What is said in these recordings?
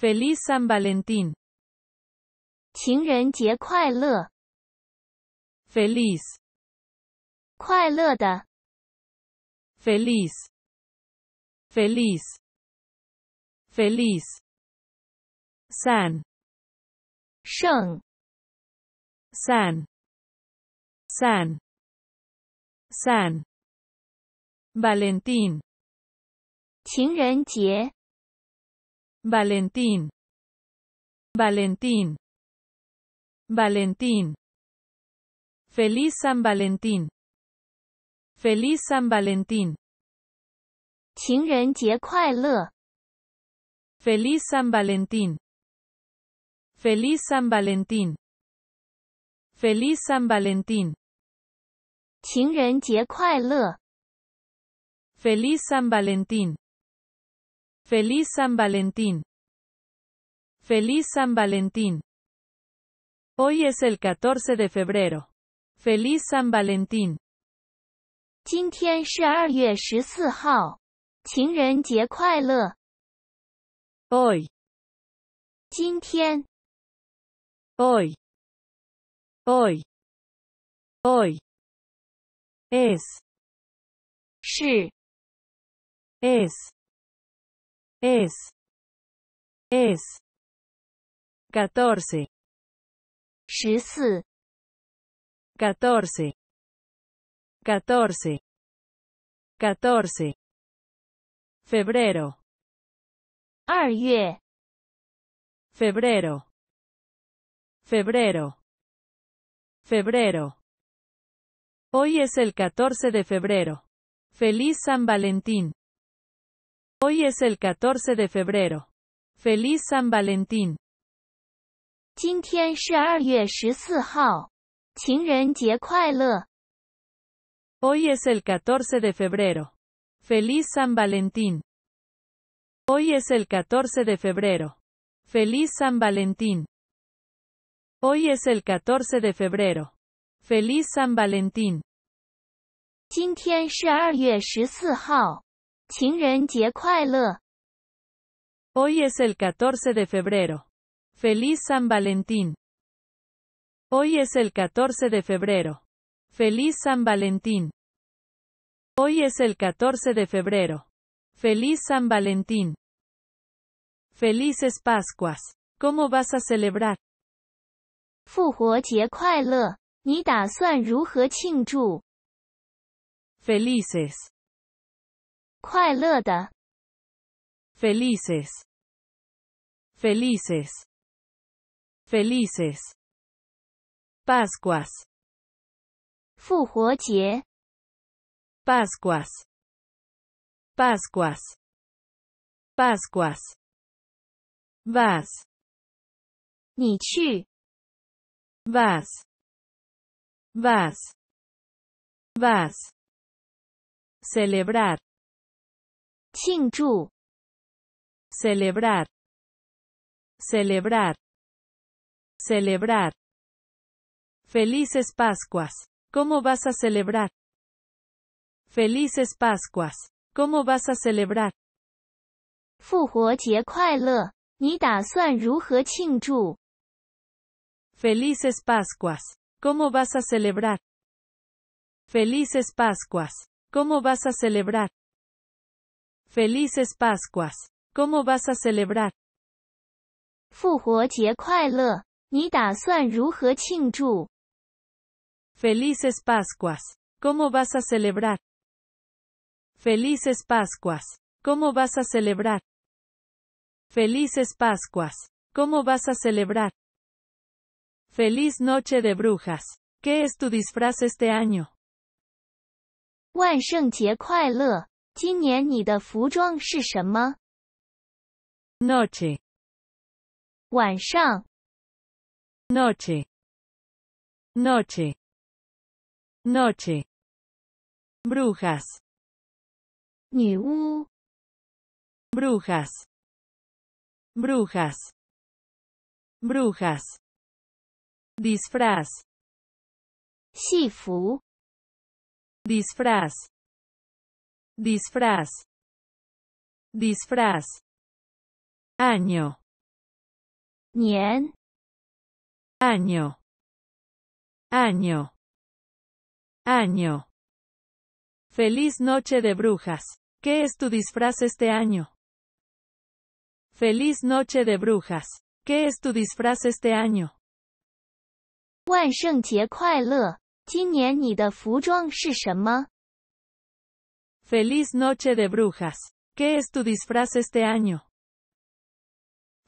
Feliz San Valentín，情人节快乐。Feliz，快乐的。Feliz，Feliz，Feliz，San，圣，San，San，San，Valentín，情人节。Valentín. Valentín. Valentín. Feliz San Valentín. Feliz San Valentín. ¡Feliz San Valentín. Feliz San Valentín. Feliz San Valentín. ¡Feliz San Valentín. Feliz San Valentín. Feliz San Valentín. Hoy es el 14 de febrero. Feliz San Valentín. Hoy. Hoy. Hoy. Hoy. Es. Es es es 14 14 14 14 14 febrero 2月 febrero febrero febrero hoy es el 14 de febrero feliz San Valentín Hoy es el 14 de febrero. ¡Feliz San Valentín! 今天是2月14 Hoy es el 14 de febrero. ¡Feliz San Valentín! Hoy es el 14 de febrero. ¡Feliz San Valentín! Hoy es el 14 de febrero. ¡Feliz San Valentín! 今天是2月14号，Hoy es el 14 de febrero. Feliz San Valentín. Hoy es el 14 de febrero. Feliz San Valentín. Hoy es el 14 de febrero. Feliz San Valentín. Felices Pascuas. ¿Cómo vas a celebrar? Felices. 快乐的 felices, felices, felices. Pascuas, 复活节 Pascuas, Pascuas, Pascuas. Vas, 你去 vas, vas, vas. Celebrar chu celebrar, celebrar. Felices Pascuas. ¿Cómo vas a celebrar? Felices Pascuas. ¿Cómo vas a celebrar? Felices Pascuas. ¿Cómo vas a celebrar? Felices Pascuas. ¿Cómo vas a celebrar? Felices Pascuas. ¿Cómo vas a celebrar? Felices Pascuas. ¿Cómo vas a celebrar? Felices Pascuas. ¿Cómo vas a celebrar? Felices Pascuas. ¿Cómo vas a celebrar? Feliz Noche de Brujas. ¿Qué es tu disfraz este año? 今年你的服装是什么？Noche，晚上。Noche，Noche，Noche，Brujas，女巫。Brujas，Brujas，Brujas，Disfraz，戏服。Disfraz。Disfraz. Disfraz. Año. Año. Año. Año. Feliz noche de brujas. ¿Qué es tu disfraz este año? Feliz noche de brujas. ¿Qué es tu disfraz este año? Feliz noche de brujas. ¿Qué es tu disfraz este año?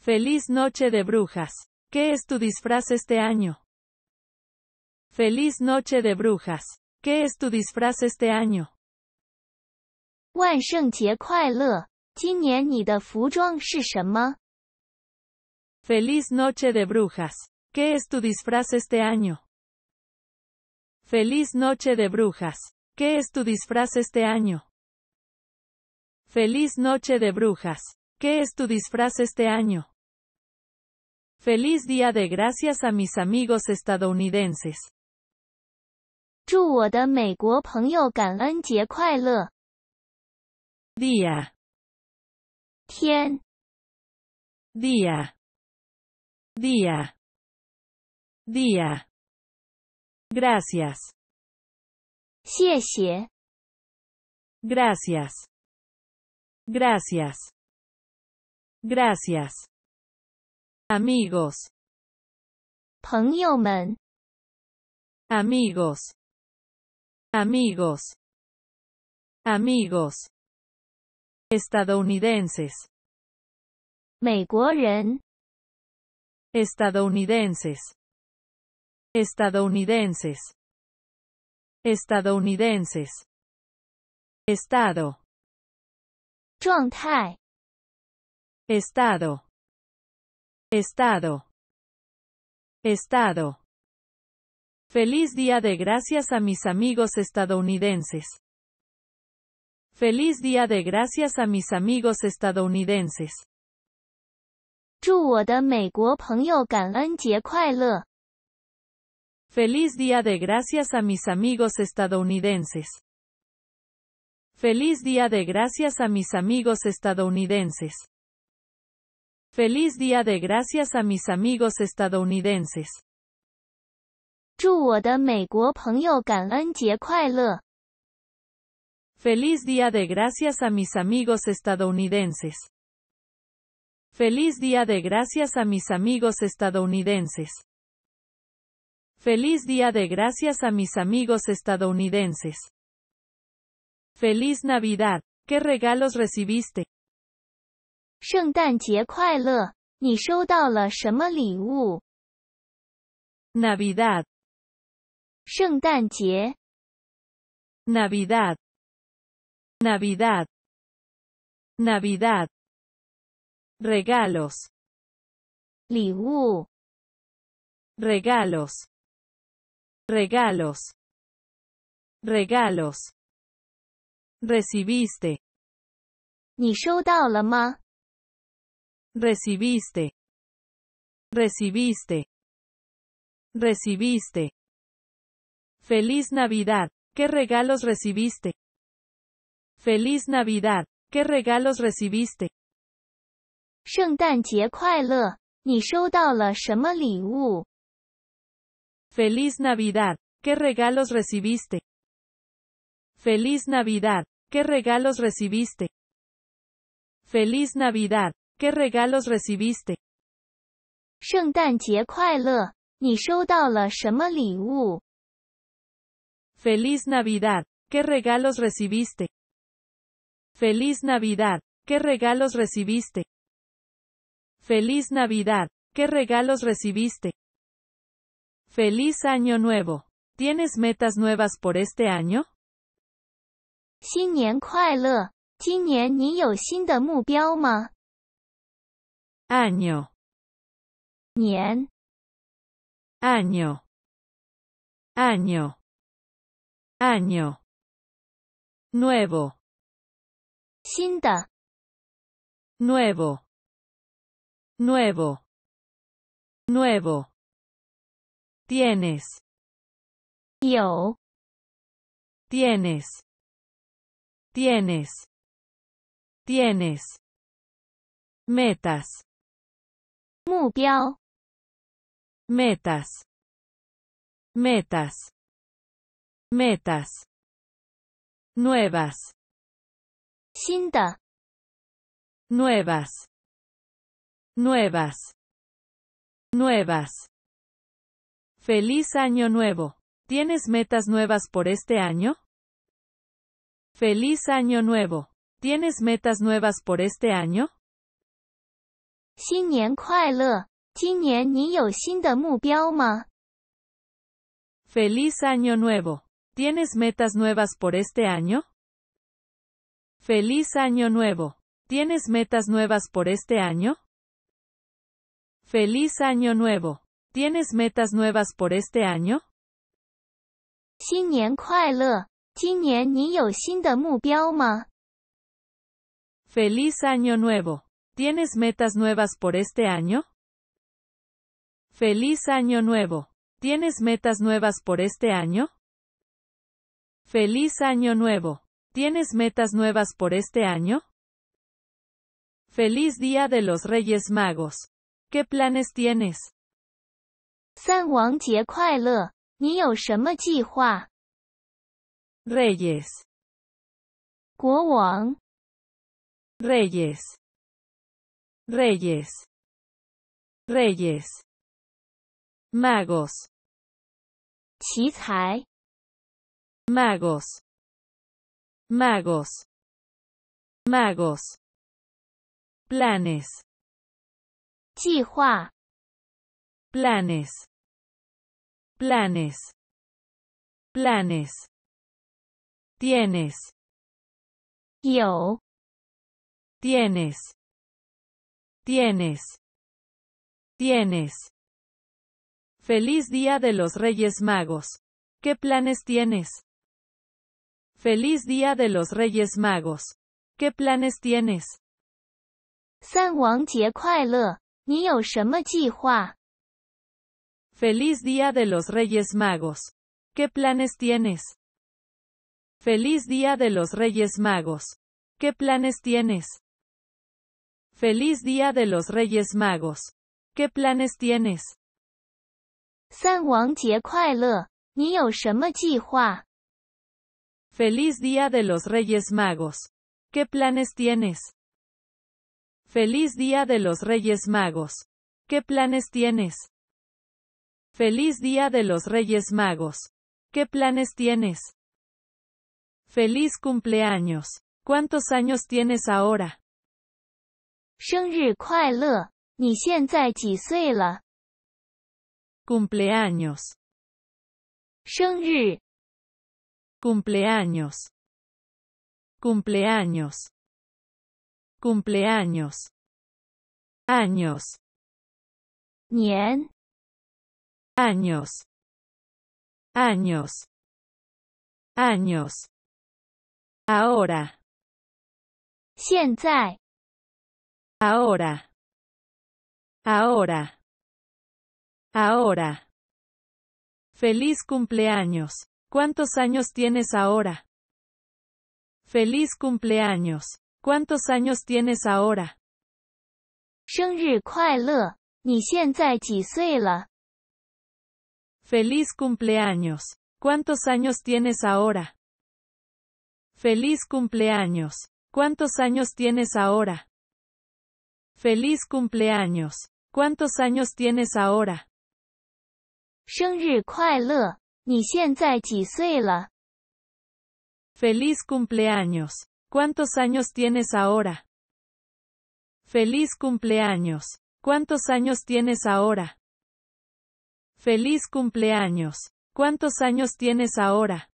Feliz noche de brujas. ¿Qué es tu disfraz este año? Feliz noche de brujas. ¿Qué es tu disfraz este año? Feliz noche de brujas. ¿Qué es tu disfraz este año? Feliz noche de brujas. ¿Qué es tu disfraz este año? Feliz noche de brujas. ¿Qué es tu disfraz este año? Feliz día de gracias a mis amigos estadounidenses. día Tien. Día. Día. día Gracias. gracias Gracias. Gracias. Amigos. 朋友们 Amigos. Amigos. Amigos. Estadounidenses. 美国人 Estadounidenses. Estadounidenses. Estadounidenses. Estado. 状态 estado estado estado Feliz Día de Gracias a mis amigos estadounidenses. Feliz Día de Gracias a mis amigos estadounidenses. Feliz Día de Gracias a mis amigos estadounidenses. Feliz Día de Gracias a mis amigos estadounidenses. Feliz Día de Gracias a mis amigos estadounidenses. Feliz Día de Gracias a mis amigos estadounidenses. Feliz Día de Gracias a mis amigos estadounidenses. Feliz Día de Gracias a mis amigos estadounidenses. ¡Feliz Navidad! ¿Qué regalos recibiste? Navidad. navidad Navidad, Navidad. Regalos, Regalos. regalos, regalos. Recibiste. ¿Recibiste? Recibiste. Recibiste. Feliz Navidad. ¿Qué regalos recibiste? Feliz Navidad. ¿Qué regalos recibiste? ¡Feliz Navidad. ¿Qué regalos recibiste? Feliz Navidad. ¿Qué regalos recibiste? ¡Feliz Navidad! ¿Qué regalos recibiste? Feliz Navidad! ¿Qué regalos recibiste? ¡Feliz Navidad! ¿Qué regalos recibiste? ¡Feliz Navidad! ¿Qué regalos recibiste? ¡Feliz Año Nuevo! ¿Tienes metas nuevas por este año? 新年快乐！今年你有新的目标吗？按钮。年。按钮，按钮，按钮 a o nuevo。cinta。nuevo。nuevo。nuevo。tienes。yo。tienes。Tienes. Tienes. Metas. 目标 Metas. Metas. Metas. Nuevas. Cinta Nuevas. Nuevas. Nuevas. Feliz año nuevo. ¿Tienes metas nuevas por este año? Este ¡Feliz Año Nuevo! ¿Tienes metas nuevas por este año? ¡Feliz Año Nuevo! ¿Tienes metas nuevas por este año? ¡Feliz Año Nuevo! ¿Tienes metas nuevas por este año? ¡Feliz Año Nuevo! ¿Tienes metas nuevas por este año? Feliz año nuevo. ¿Tienes metas nuevas por este año? Feliz año nuevo. ¿Tienes metas nuevas por este año? Feliz año nuevo. ¿Tienes metas nuevas por este año? Feliz Día de los Reyes Magos. ¿Qué planes tienes? Reyes. Reyes. Reyes. Reyes. Magos. Chizhai, Magos. Magos. Magos. Planes. chihua, Planes. Planes. Planes. Tienes. Yo. Tienes. Tienes. Tienes. Feliz Día de los Reyes Magos. ¿Qué planes tienes? Feliz Día de los Reyes Magos. ¿Qué planes tienes? San Feliz Día de los Reyes Magos. ¿Qué planes tienes? Feliz Día de los Reyes Magos. ¿Qué planes tienes? Feliz Día de los Reyes Magos. ¿Qué planes tienes? Feliz Día de los Reyes Magos. ¿Qué planes tienes? Feliz Día de los Reyes Magos. ¿Qué planes tienes? Feliz Día de los Reyes Magos. ¿Qué planes tienes? ¡Feliz cumpleaños! ¿Cuántos años tienes ahora? Cumpleaños. 生日 cumpleaños, cumpleaños, cumpleaños, años, 年 años, años, años. Ahora. 现在 Ahora. Ahora. Ahora. Feliz cumpleaños. ¿Cuántos años tienes ahora? Feliz cumpleaños. ¿Cuántos años tienes ahora? Feliz cumpleaños. ¿Cuántos años tienes ahora? Feliz cumpleaños. ¿Cuántos años tienes ahora? Feliz cumpleaños. ¿Cuántos años tienes ahora? Feliz cumpleaños. ¿Cuántos años tienes ahora? Feliz cumpleaños. ¿Cuántos años tienes ahora? Feliz cumpleaños. ¿Cuántos años tienes ahora?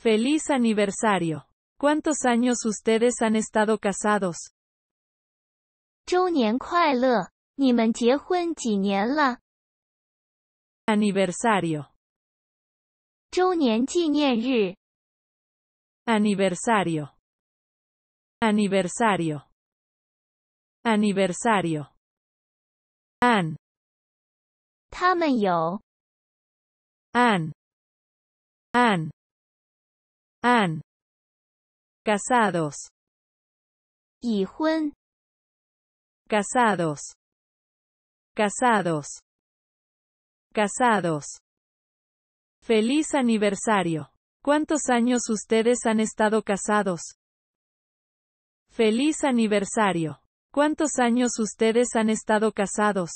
Feliz aniversario. ¿Cuántos años ustedes han estado casados? Aniversario. Aniversario. Aniversario. Aniversario. An. 他们有 An. An han casados 已婚 casados casados casados feliz aniversario ¿Cuántos años ustedes han estado casados? Feliz aniversario. ¿Cuántos años ustedes han estado casados?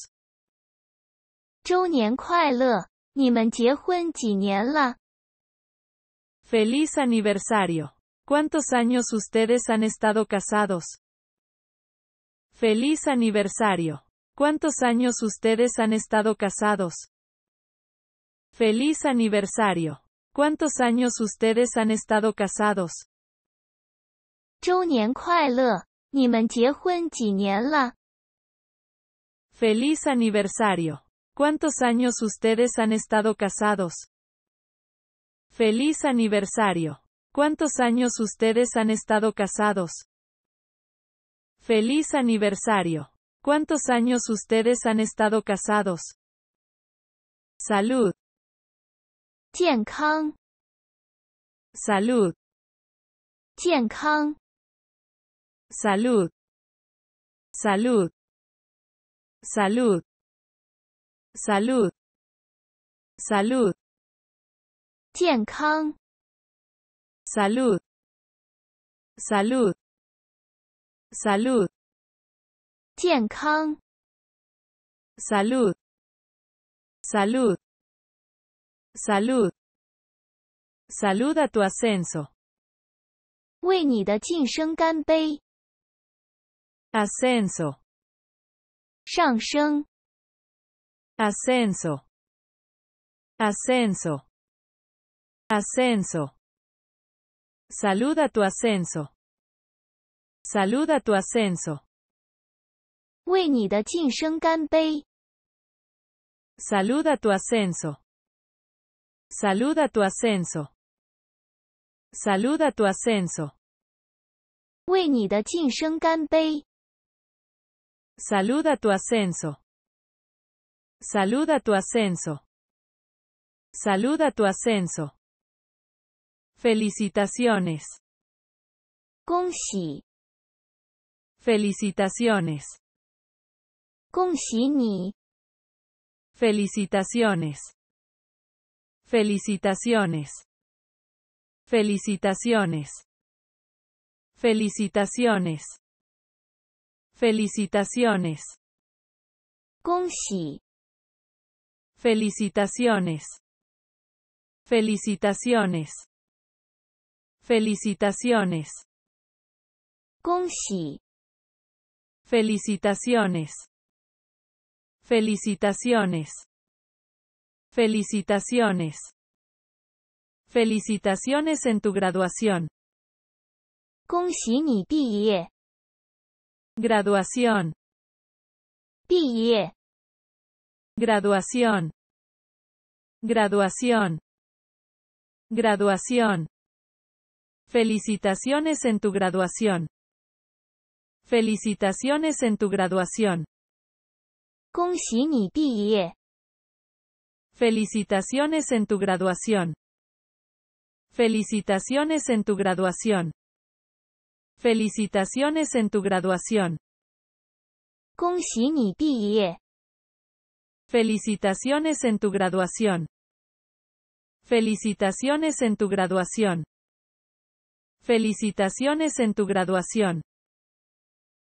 ¡Feliz aniversario! ¿Cuántos años ustedes han estado casados? ¡Feliz aniversario! ¿Cuántos años ustedes han estado casados? ¡Feliz aniversario! ¿Cuántos años ustedes han estado casados? Feliz aniversario! ¿Cuántos años ustedes han estado casados? Feliz aniversario. ¿Cuántos años ustedes han estado casados? Feliz aniversario. ¿Cuántos años ustedes han estado casados? Salud. 健康 Salud. 健康 Salud. Salud. Salud. Salud. Salud. 健康，salud，salud，salud，健康，salud，salud，salud。salud a tu ascenso，为你的晋升干杯。ascenso，上升，ascenso，ascenso。Ascenso. Saluda tu ascenso. Saluda tu ascenso. Saluda tu ascenso. Saluda tu ascenso. Saluda tu ascenso. Saluda tu ascenso. Saluda tu ascenso. Saluda tu ascenso. Felicitaciones. Gongxi. Felicitaciones. con ni. Felicitaciones. Felicitaciones. Felicitaciones. Felicitaciones. Felicitaciones. Felicitaciones. Felicitaciones. Felicitaciones. con Felicitaciones. Felicitaciones. Felicitaciones. Felicitaciones en tu graduación. 恭喜你毕业. Graduación. Graduación. Graduación. Graduación. Graduación. Felicitaciones en tu graduación. Felicitaciones en tu graduación. graduación! Felicitaciones en tu graduación. Felicitaciones en tu graduación. Felicitaciones en tu graduación. Felicitaciones en tu graduación. Felicitaciones en tu graduación. Felicitaciones en tu graduación.